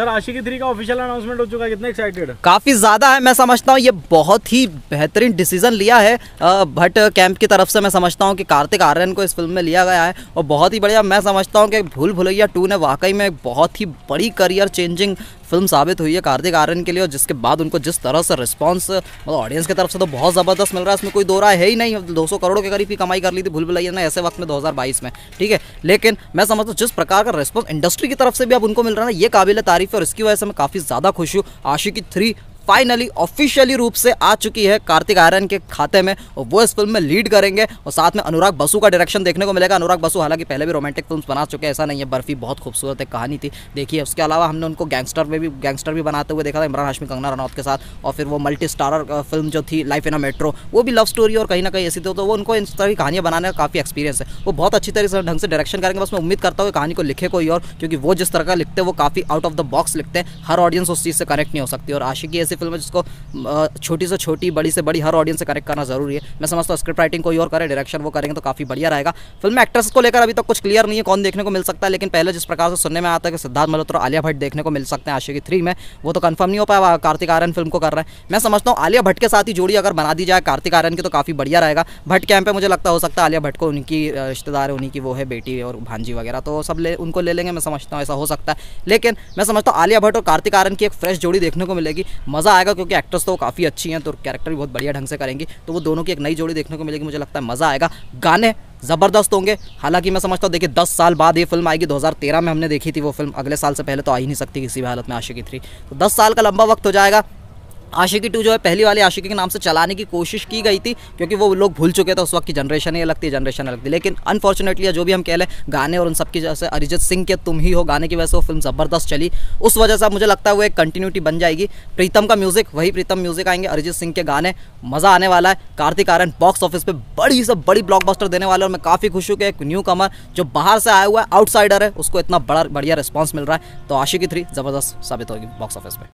sir Aashiqui three का official announcement हो चुका है कितना एक्साइटेड काफी ज्यादा है मैं समझता हूँ ये बहुत ही बेहतरीन डिसीजन लिया है भट्ट कैंप की तरफ से मैं समझता हूँ कि कार्तिक आर्यन को इस फिल्म में लिया गया है और बहुत ही बढ़िया मैं समझता हूँ कि भूल भुलैया टू ने वाकई में बहुत ही बड़ी करियर चेंजिंग फिल्म साबित हुई है कार्तिक आर्यन के लिए और जिसके बाद उनको जिस तरह से रिस्पॉन्स मतलब ऑडियंस की तरफ से तो बहुत ज़बरदस्त मिल रहा है इसमें कोई दो राय है ही नहीं दो करोड़ के करीब की कमाई कर ली थी भूल भुलैया ने ऐसे वक्त में दो में ठीक है लेकिन मैं समझता हूँ जिस प्रकार का रिस्पॉन्स इंडस्ट्री की तरफ से भी अब उनको मिल रहा है ये काबिल तारीफ है और इसकी वजह से मैं काफ़ी ज़्यादा खुश हूँ आशिकी थ्री फाइनली ऑफिशियली रूप से आ चुकी है कार्तिक आर्यन के खाते में और वो इस फिल्म में लीड करेंगे और साथ में अनुराग बसु का डायरेक्शन देखने को मिलेगा अनुराग बसु हालांकि पहले भी रोमांटिक फिल्म बना चुके हैं ऐसा नहीं है बर्फी बहुत खूबसूरत एक कहानी थी देखिए उसके अलावा हमने उनको गैंगस्टर में भी गैंगस्टर भी बनाते हुए देखा था इमरान हाशमी कंगना रनौत के साथ और फिर वो मल्टी स्टारर फिल्म जो थी लाइफ इन अ मेट्रो वो भी लव स्टोरी और कहीं ना कहीं ऐसी थी तो वो उनको इन तरह की कहानियाँ बनाने का काफ़ी एक्सपीरियंस है वो बहुत अच्छी तरीके से ढंग से डायरेक्शन करेंगे बस मैं उम्मीद करता हूँ कहानी को लिखे कोई और क्योंकि वो जिस तरह का लिखते हैं वो काफ़ी आउट ऑफ द बॉक्स लिखते हैं हर ऑडियंस उस चीज़ से कनेक्ट नहीं हो सकती और आशिकी ऐसी फिल्म है जिसको छोटी से छोटी बड़ी से बड़ी हर ऑडियंस से कनेक्ट करना जरूरी है मैं समझता हूँ स्क्रिप्ट राइटिंग कोई और करे डायरेक्शन वो करेंगे तो काफ़ी बढ़िया रहेगा फिल्म में एक्ट्रेस को लेकर अभी तक तो कुछ क्लियर नहीं है कौन देखने को मिल सकता है लेकिन पहले जिस प्रकार से सुनने में आता है कि सिद्धार्थ मल्होत्रा आलिया भट्ट देखने को मिल सकते हैं आशिकी थ्री में वो तो कन्फर्म नहीं हो पाया कार्तिक आर्यन फिल्म को कर रहे हैं मैं समझता हूँ आलिया भट्ट के साथ ही जोड़ी अगर बना दी जाए कार्तिक आर्यन की तो काफ़ी बढ़िया रहेगा भट्ट कैम पर मुझे लगता हो सकता है आलिया भट्ट को उनकी रिश्तेदार उन्हीं की वो है बेटी और भांजी वगैरह तो सब ले उनको ले लेंगे मैं समझता हूँ ऐसा हो सकता है लेकिन मैं समझता हूँ आलिया भट्ट और कार्तिक आर्यन की एक फ्रेश जोड़ी देखने को मिलेगी मज़ा मज़ा आएगा क्योंकि एक्ट्रेस तो काफ़ी अच्छी हैं तो कैरेक्टर भी बहुत बढ़िया ढंग से करेंगी तो वो दोनों की एक नई जोड़ी देखने को मिलेगी मुझे लगता है मज़ा आएगा गाने ज़बरदस्त होंगे हालांकि मैं समझता हूँ देखिए दस साल बाद ये फिल्म आएगी 2013 में हमने देखी थी वो फिल्म अगले साल से पहले तो आ ही नहीं सकती किसी भी हालत में आशिकी थ्री तो दस साल का लंबा वक्त हो जाएगा आशिकी टू जो है पहली वाली आशिकी के नाम से चलाने की कोशिश की गई थी क्योंकि वो लोग भूल चुके थे उस वक्त की जनरेशन ही अलग थी जनरेशन अलग थी लेकिन अनफॉर्चुनेटली जो भी हम कह लें गाने और उन सब की जैसे अरिजीत सिंह के तुम ही हो गाने की वजह से वो फिल्म ज़बरदस्त चली उस वजह से मुझे लगता है वो एक कंटिन्यूटी बन जाएगी प्रीतम का म्यूज़िक वही प्रीतम म्यूज़िक आएंगे अरिजीत सिंह के गाने मज़ा आने वाला है कार्तिक आर्यन बॉक्स ऑफिस पर बड़ी से बड़ी ब्लॉकबस्टर देने वाले और मैं काफ़ी खुश हूँ कि एक न्यू कमर जो बाहर से आया हुआ है आउटसाइडर है उसको इतना बड़ा बढ़िया रिस्पॉन्स मिल रहा है तो आशिकी थ्री ज़बरदस्त साबित होगी बॉक्स ऑफिस पर